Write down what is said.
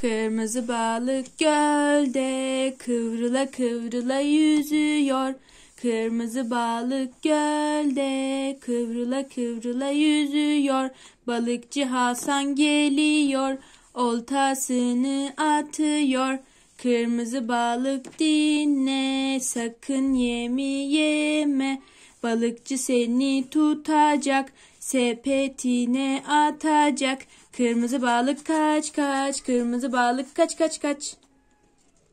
Kırmızı balık gölde kıvrıla kıvrıla yüzüyor. Kırmızı balık gölde kıvrıla kıvrıla yüzüyor. Balıkçı Hasan geliyor, oltasını atıyor. Kırmızı balık dinle, sakın yemi yeme. Balıkçı seni tutacak, sepetine atacak. Kırmızı balık kaç kaç, kırmızı balık kaç kaç kaç.